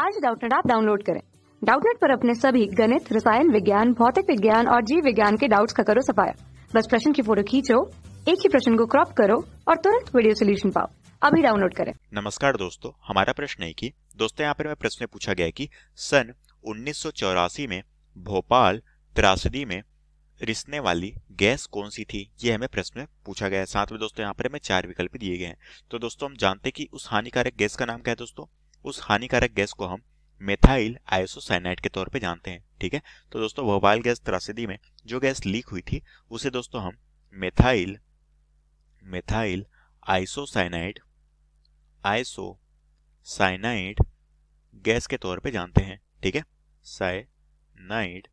आज डाउटनेट आप डाउनलोड करें डाउटनेट पर अपने सभी गणित रसायन विज्ञान भौतिक विज्ञान और जीव विज्ञान के डाउट्स का करो सफाया बस प्रश्न की फोटो खींचो एक ही प्रश्न को क्रॉप करो और तुरंत वीडियो सोल्यूशन पाओ अभी डाउनलोड करें नमस्कार दोस्तों हमारा प्रश्न है की दोस्तों यहाँ पर प्रश्न पूछा गया की सन उन्नीस में भोपाल त्रासदी में रिसने वाली गैस कौन सी थी ये हमें प्रश्न में पूछा गया है साथ में दोस्तों यहाँ पर हमें चार विकल्प दिए गए हैं तो दोस्तों हम जानते हैं कि उस हानिकारक गैस का नाम क्या है दोस्तों उस हानिकारक गैस को हम मेथाइल आइसोसाइनाइड के तौर पे जानते हैं ठीक है तो दोस्तों भोपाल गैस त्रासदी में जो गैस लीक हुई थी उसे दोस्तों हम methyl methyl isocyanide isocyanide gas के तौर पे जानते हैं ठीक है साइनाइड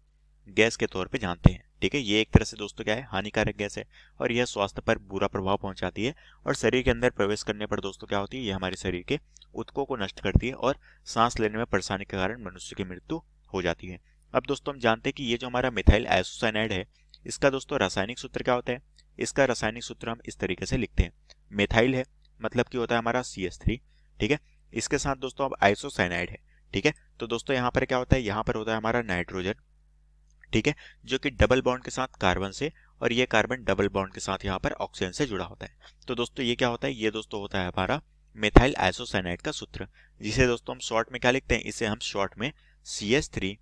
गैस के तौर पे जानते हैं ठीक है ये एक तरह से दोस्तों क्या है हानिकारक गैस है और यह स्वास्थ्य पर बुरा प्रभाव पहुंचाती है और शरीर के अंदर प्रवेश करने पर दोस्तों क्या होती है यह हमारे शरीर के उत्कों को नष्ट करती है और सांस लेने में परेशानी के कारण मनुष्य की मृत्यु हो जाती है अब दोस्तों हम जानते हैं कि ये जो हमारा मिथाइल एसोसाइनाइड है इसका दोस्तों रासायनिक सूत्र क्या होता है इसका रासायनिक सूत्र हम इस तरीके से लिखते हैं मिथाइल है मतलब कि होता है हमारा सी एस थ्री ठीक है इसके साथ दोस्तों अब आइसोसाइनाइड है ठीक है तो दोस्तों यहाँ पर क्या होता है यहाँ पर होता है हमारा नाइट्रोजन ठीक है जो कि डबल बॉन्ड के साथ कार्बन से और ये कार्बन डबल बॉन्ड के साथ यहाँ पर ऑक्सीजन से जुड़ा होता है तो दोस्तों ये क्या होता है ये दोस्तों होता है हमारा मेथाइल आइसोसाइनाइड का सूत्र जिसे दोस्तों हम शॉर्ट में क्या लिखते हैं इसे हम शॉर्ट में C S three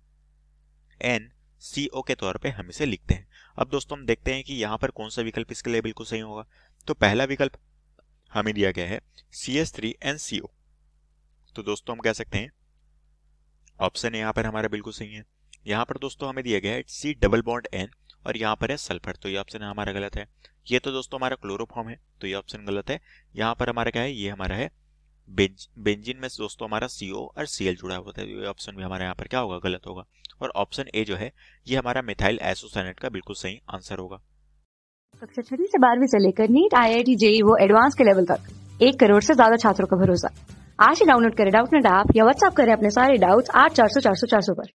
N C O के तौर पे हम इसे लिखते हैं अब दोस्तों हम देखते हैं कि यहाँ पर कौन सा विकल्प इसके लिए बिल्कुल सही होगा तो पहला विकल्प हमें दिया गया है C S three N C O तो दोस्तों हम कह सकते हैं ऑप्शन यहाँ पर हमारा बिल्कुल सही है यहाँ पर दोस्तों हमें दिया गया है सी डबल बॉन्ड एन और यहाँ पर है सल्फर तो ये ऑप्शन हमारा गलत है ये तो दोस्तों हमारा क्लोरोफॉर्म है तो ये ऑप्शन गलत है यहाँ पर हमारा क्या है ये हमारा है बेंज बेंजिन में दोस्तों हमारा सीओ और सीएल जुड़ा हुआ था तो ये ऑप्शन भी हमारा यहाँ पर क्या होगा गलत होगा और ऑप्शन ए जो है ये हमारा मिथाइल एसोसाइनेट का बिल्कुल सही आंसर होगा कक्षा छठी से बारहवीं से लेकर NEET I I T JEE वो एडवांस के लेवल तक एक करोड़ से ज्यादा छात्रों का भरोसा आज ही डाउनलोड करें डाउट नेट ऐप या व्हाट्सअप करें अपने सारे डाउट्स आठ चार सौ चार सौ चार सौ पर